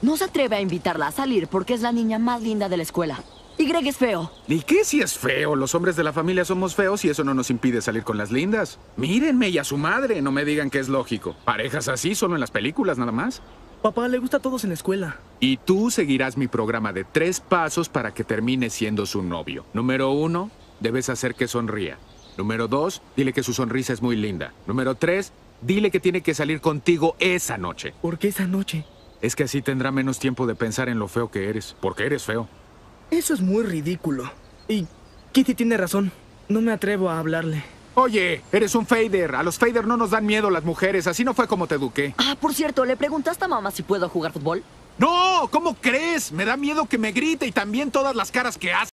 No se atreve a invitarla a salir porque es la niña más linda de la escuela. Y Greg es feo. ¿Y qué si es feo? Los hombres de la familia somos feos y eso no nos impide salir con las lindas. Mírenme y a su madre, no me digan que es lógico. Parejas así solo en las películas nada más. Papá, le gusta a todos en la escuela. Y tú seguirás mi programa de tres pasos para que termine siendo su novio. Número uno, debes hacer que sonría. Número dos, dile que su sonrisa es muy linda. Número tres, dile que tiene que salir contigo esa noche. ¿Por qué esa noche? Es que así tendrá menos tiempo de pensar en lo feo que eres, porque eres feo. Eso es muy ridículo. Y Kitty tiene razón. No me atrevo a hablarle. Oye, eres un fader. A los fader no nos dan miedo las mujeres. Así no fue como te eduqué. Ah, por cierto, ¿le preguntaste a mamá si puedo jugar fútbol? No, ¿cómo crees? Me da miedo que me grite y también todas las caras que hace.